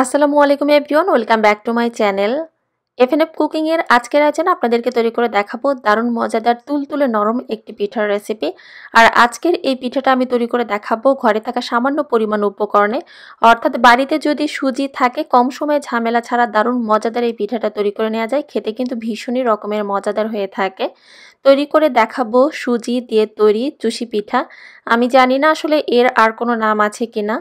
আসসালামু আলাইকুম everyone welcome back to my channel F কুকিংয়ের আজকের আয়োজনে আপনাদেরকে তৈরি করে দেখাবো দারুণ মজাদার তুলতুলে নরম একটি পিঠার রেসিপি আর আজকের এই পিঠাটা আমি তৈরি করে দেখাবো ঘরে থাকা সামান্য পরিমাণ উপকরণে অর্থাৎ বাড়িতে যদি সুজি থাকে কম সময়ে ঝামেলা ছাড়া দারুণ মজাদার এই পিঠাটা তৈরি করে নেওয়া যায় খেতে কিন্তু ভীষণই রকমের মজাদার হয়ে থাকে তৈরি করে দেখাবো সুজি দিয়ে তৈরি চুষি পিঠা আমি জানি না আসলে এর আর কোনো নাম আছে কিনা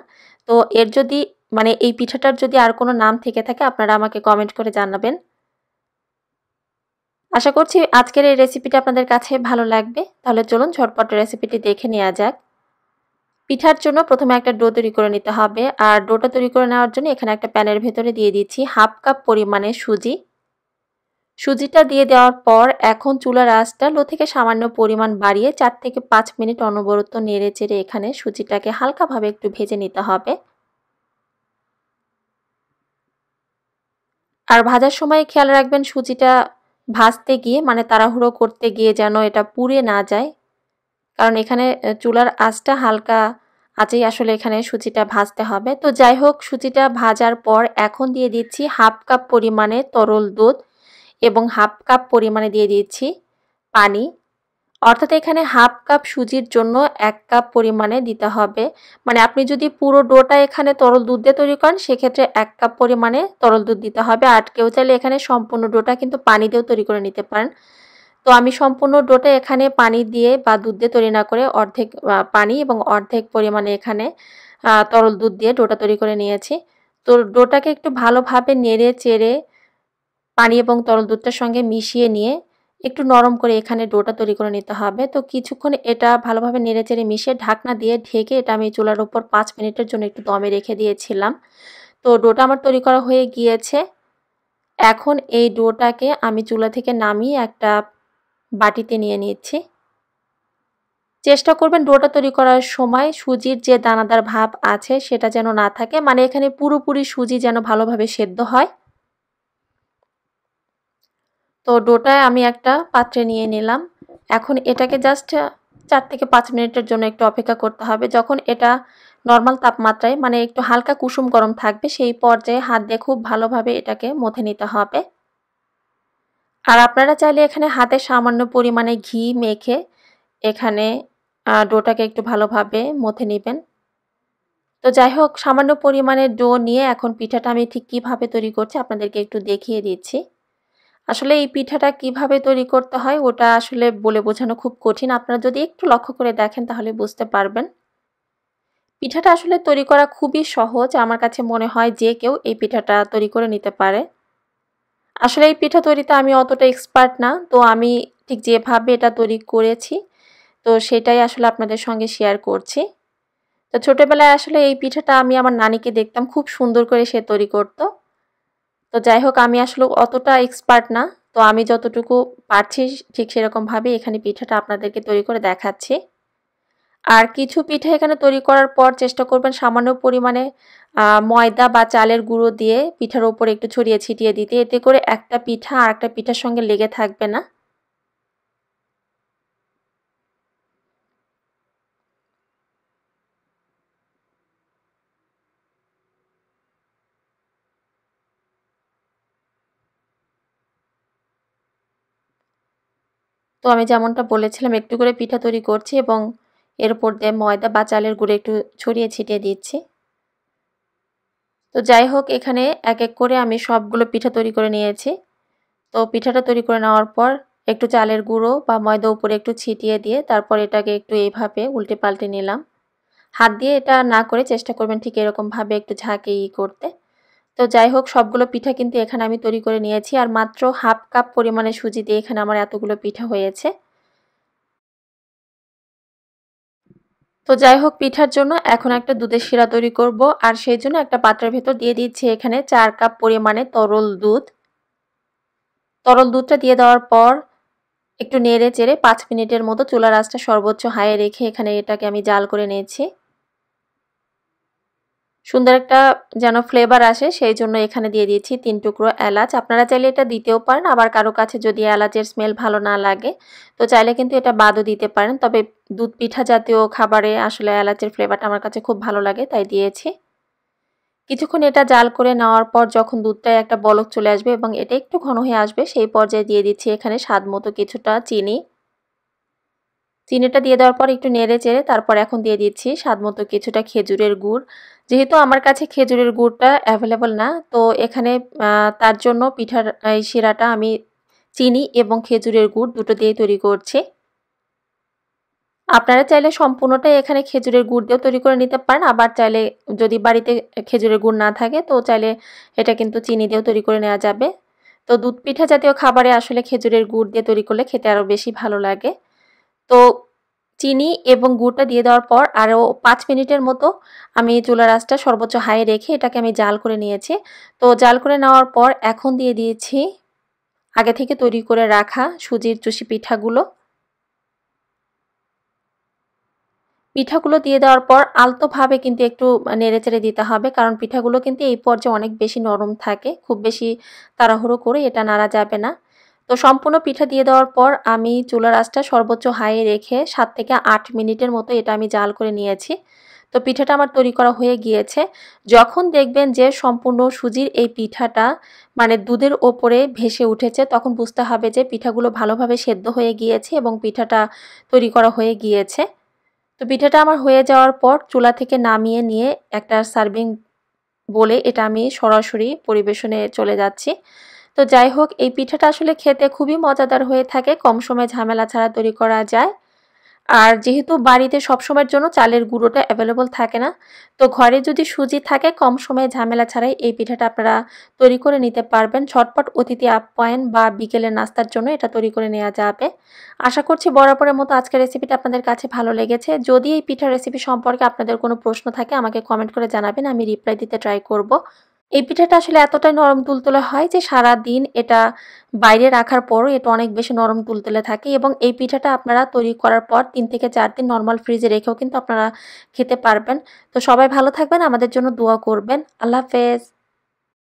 তো এর যদি মানে এই পিঠাটার যদি আর কোনো নাম থেকে থাকে আপনারা আমাকে কমেন্ট করে জানাবেন আশা করছি আজকের এই রেসিপিটা আপনাদের কাছে ভালো লাগবে তাহলে চলুন ঝটপট রেসিপিটি দেখে নেওয়া যাক পিঠার জন্য প্রথমে একটা ডো তৈরি করে নিতে হবে আর ডোটা তৈরি করে নেওয়ার জন্য এখানে একটা প্যানের ভেতরে দিয়ে দিচ্ছি হাফ কাপ পরিমাণে সুজি সুজিটা দিয়ে দেওয়ার পর এখন চুলার আঁচটা লো থেকে সামান্য পরিমাণ বাড়িয়ে চার থেকে পাঁচ মিনিট অনবরত নেড়ে চেড়ে এখানে সুজিটাকে হালকাভাবে একটু ভেজে নিতে হবে আর ভাজার সময় খেয়াল রাখবেন সুজিটা ভাজতে গিয়ে মানে তাড়াহুড়ো করতে গিয়ে যেন এটা পুড়ে না যায় কারণ এখানে চুলার আঁচটা হালকা আঁচেই আসলে এখানে সুজিটা ভাজতে হবে তো যাই হোক সুজিটা ভাজার পর এখন দিয়ে দিচ্ছি হাফ কাপ পরিমাণে তরল দুধ এবং হাফ কাপ পরিমাণে দিয়ে দিচ্ছি পানি অর্থাৎ এখানে হাফ কাপ সুজির জন্য এক কাপ পরিমাণে দিতে হবে মানে আপনি যদি পুরো ডোটা এখানে তরল দুধ দিয়ে তৈরি করেন সেক্ষেত্রে এক কাপ পরিমাণে তরল দুধ দিতে হবে আর কেউ চাইলে এখানে সম্পূর্ণ ডোটা কিন্তু পানি দিয়েও তৈরি করে নিতে পারেন তো আমি সম্পূর্ণ ডোটা এখানে পানি দিয়ে বা দুধ দিয়ে তৈরি না করে অর্ধেক পানি এবং অর্ধেক পরিমাণে এখানে তরল দুধ দিয়ে ডোটা তৈরি করে নিয়েছি তো ডোটাকে একটু ভালোভাবে নেড়ে চেড়ে পানি এবং তরল দুধটার সঙ্গে মিশিয়ে নিয়ে একটু নরম করে এখানে ডোটা তৈরি করে নিতে হবে তো কিছুক্ষণ এটা ভালোভাবে নেড়েচেড়ে মিশিয়ে ঢাকনা দিয়ে ঢেকে এটা আমি চুলার ওপর পাঁচ মিনিটের জন্য একটু দমে রেখে দিয়েছিলাম তো ডোটা আমার তৈরি করা হয়ে গিয়েছে এখন এই ডোটাকে আমি চুলা থেকে নামিয়ে একটা বাটিতে নিয়ে নিচ্ছি চেষ্টা করবেন ডোটা তৈরি করার সময় সুজির যে দানাদার ভাব আছে সেটা যেন না থাকে মানে এখানে পুরোপুরি সুজি যেন ভালোভাবে সেদ্ধ হয় তো ডোটায় আমি একটা পাত্রে নিয়ে নিলাম এখন এটাকে জাস্ট চার থেকে পাঁচ মিনিটের জন্য একটু অপেক্ষা করতে হবে যখন এটা নর্মাল তাপমাত্রায় মানে একটু হালকা কুসুম গরম থাকবে সেই পর্যায়ে হাত দিয়ে খুব ভালোভাবে এটাকে মথে নিতে হবে আর আপনারা চাইলে এখানে হাতে সামান্য পরিমাণে ঘি মেখে এখানে ডোটাকে একটু ভালোভাবে মথে নেবেন তো যাই হোক সামান্য পরিমাণে ডো নিয়ে এখন পিঠাটা আমি ঠিক কীভাবে তৈরি করছি আপনাদেরকে একটু দেখিয়ে দিচ্ছি আসলে এই পিঠাটা কিভাবে তৈরি করতে হয় ওটা আসলে বলে বোঝানো খুব কঠিন আপনারা যদি একটু লক্ষ্য করে দেখেন তাহলে বুঝতে পারবেন পিঠাটা আসলে তৈরি করা খুবই সহজ আমার কাছে মনে হয় যে কেউ এই পিঠাটা তৈরি করে নিতে পারে আসলে এই পিঠা তৈরিতে আমি অতটা এক্সপার্ট না তো আমি ঠিক যেভাবে এটা তৈরি করেছি তো সেটাই আসলে আপনাদের সঙ্গে শেয়ার করছি তো ছোটোবেলায় আসলে এই পিঠাটা আমি আমার নানিকে দেখতাম খুব সুন্দর করে সে তৈরি করতো তো যাই হোক আমি আসলে অতটা এক্সপার্ট না তো আমি যতটুকু পারছি ঠিক সেরকমভাবে এখানে পিঠাটা আপনাদেরকে তৈরি করে দেখাচ্ছি আর কিছু পিঠা এখানে তৈরি করার পর চেষ্টা করবেন সামান্য পরিমাণে ময়দা বা চালের গুঁড়ো দিয়ে পিঠার ওপরে একটু ছড়িয়ে ছিটিয়ে দিতে এতে করে একটা পিঠা আর একটা পিঠার সঙ্গে লেগে থাকবে না তো আমি যেমনটা বলেছিলাম একটু করে পিঠা তৈরি করছি এবং এর উপর দিয়ে ময়দা বা চালের গুঁড়ো একটু ছড়িয়ে ছিটিয়ে দিচ্ছি তো যাই হোক এখানে এক এক করে আমি সবগুলো পিঠা তৈরি করে নিয়েছি তো পিঠাটা তৈরি করে নেওয়ার পর একটু চালের গুঁড়ো বা ময়দা উপরে একটু ছিটিয়ে দিয়ে তারপর এটাকে একটু এইভাবে উল্টে পাল্টে নিলাম হাত দিয়ে এটা না করে চেষ্টা করবেন ঠিক এরকমভাবে একটু ঝাঁকে ই করতে তো যাই হোক সবগুলো পিঠা কিন্তু এখানে আমি তৈরি করে নিয়েছি আর মাত্র হাফ কাপ পরিমাণে সুজি দিয়ে এখানে আমার এতগুলো পিঠা হয়েছে তো যাই হোক পিঠার জন্য এখন একটা দুধের শিরা তৈরি করব আর সেই জন্য একটা পাত্রের ভেতর দিয়ে দিচ্ছি এখানে চার কাপ পরিমাণে তরল দুধ তরল দুধটা দিয়ে দেওয়ার পর একটু নেড়ে চেড়ে পাঁচ মিনিটের মতো চুলার আঁচটা সর্বোচ্চ হায়ে রেখে এখানে এটাকে আমি জাল করে নিয়েছি সুন্দর একটা যেন ফ্লেভার আসে সেই জন্য এখানে দিয়ে দিয়েছি তিন টুকরো এলাচ আপনারা চাইলে এটা দিতেও পারেন আবার কারো কাছে যদি এলাচের স্মেল ভালো না লাগে তো চাইলে কিন্তু এটা বাদও দিতে পারেন তবে দুধ পিঠা জাতীয় খাবারে আসলে এলাচের ফ্লেভারটা আমার কাছে খুব ভালো লাগে তাই দিয়েছি কিছুক্ষণ এটা জাল করে নেওয়ার পর যখন দুধটায় একটা বলক চলে আসবে এবং এটা একটু ঘন হয়ে আসবে সেই পর্যায়ে দিয়ে দিচ্ছি এখানে স্বাদ মতো কিছুটা চিনি চিনিটা দিয়ে দেওয়ার পর একটু নেড়ে চেড়ে তারপর এখন দিয়ে দিচ্ছি স্বাদ মতো কিছুটা খেজুরের গুড় যেহেতু আমার কাছে খেজুরের গুড়টা অ্যাভেলেবল না তো এখানে তার জন্য পিঠার এই শিরাটা আমি চিনি এবং খেজুরের গুড় দুটো দিয়ে তৈরি করছি আপনারা চাইলে সম্পূর্ণটাই এখানে খেজুরের গুড় দিয়েও তৈরি করে নিতে পারেন আবার চাইলে যদি বাড়িতে খেজুরের গুড় না থাকে তো চাইলে এটা কিন্তু চিনি দিয়েও তৈরি করে নেওয়া যাবে তো দুধ পিঠা জাতীয় খাবারে আসলে খেজুরের গুড় দিয়ে তৈরি করলে খেতে আরও বেশি ভালো লাগে তো চিনি এবং গুড়টা দিয়ে দেওয়ার পর আরও পাঁচ মিনিটের মতো আমি চুলার রাসটা সর্বোচ্চ হাই রেখে এটাকে আমি জাল করে নিয়েছি তো জাল করে নেওয়ার পর এখন দিয়ে দিয়েছি আগে থেকে তৈরি করে রাখা সুজির চুষি পিঠাগুলো পিঠাগুলো দিয়ে দেওয়ার পর আলতোভাবে কিন্তু একটু নেড়েচেড়ে দিতে হবে কারণ পিঠাগুলো কিন্তু এই পর্যায়ে অনেক বেশি নরম থাকে খুব বেশি তাড়াহুড়ো করে এটা নাড়া যাবে না তো সম্পূর্ণ পিঠা দিয়ে দেওয়ার পর আমি চুলার আঁচটা সর্বোচ্চ হাই রেখে সাত থেকে আট মিনিটের মতো এটা আমি জাল করে নিয়েছি তো পিঠাটা আমার তৈরি করা হয়ে গিয়েছে যখন দেখবেন যে সম্পূর্ণ সুজির এই পিঠাটা মানে দুধের ওপরে ভেসে উঠেছে তখন বুঝতে হবে যে পিঠাগুলো ভালোভাবে সেদ্ধ হয়ে গিয়েছে এবং পিঠাটা তৈরি করা হয়ে গিয়েছে তো পিঠাটা আমার হয়ে যাওয়ার পর চুলা থেকে নামিয়ে নিয়ে একটা সার্ভিং বলে এটা আমি সরাসরি পরিবেশনে চলে যাচ্ছি তো যাই হোক এই পিঠাটা আসলে খেতে খুবই মজাদার হয়ে থাকে কম সময় ঝামেলা ছাড়া তৈরি করা যায় আর যেহেতু বাড়িতে সবসময়ের জন্য চালের গুঁড়োটা অ্যাভেলেবল থাকে না তো ঘরে যদি সুজি থাকে কম সময়ে ঝামেলা ছাড়াই এই পিঠাটা আপনারা তৈরি করে নিতে পারবেন ঝটপট অতিথি আপ্যায়ন বা বিকেলের নাস্তার জন্য এটা তৈরি করে নেওয়া যাবে আশা করছি বরাবরের মতো আজকের রেসিপিটা আপনাদের কাছে ভালো লেগেছে যদি এই পিঠার রেসিপি সম্পর্কে আপনাদের কোনো প্রশ্ন থাকে আমাকে কমেন্ট করে জানাবেন আমি রিপ্লাই দিতে ট্রাই করব এই পিঠাটা আসলে এতটাই নরম তুলতুলে হয় যে সারা দিন এটা বাইরে রাখার পরও এটা অনেক বেশি নরম তুলতুলে থাকে এবং এই পিঠাটা আপনারা তৈরি করার পর তিন থেকে চার দিন নর্মাল ফ্রিজে রেখেও কিন্তু আপনারা খেতে পারবেন তো সবাই ভালো থাকবেন আমাদের জন্য দোয়া করবেন আল্লাহ হাফেজ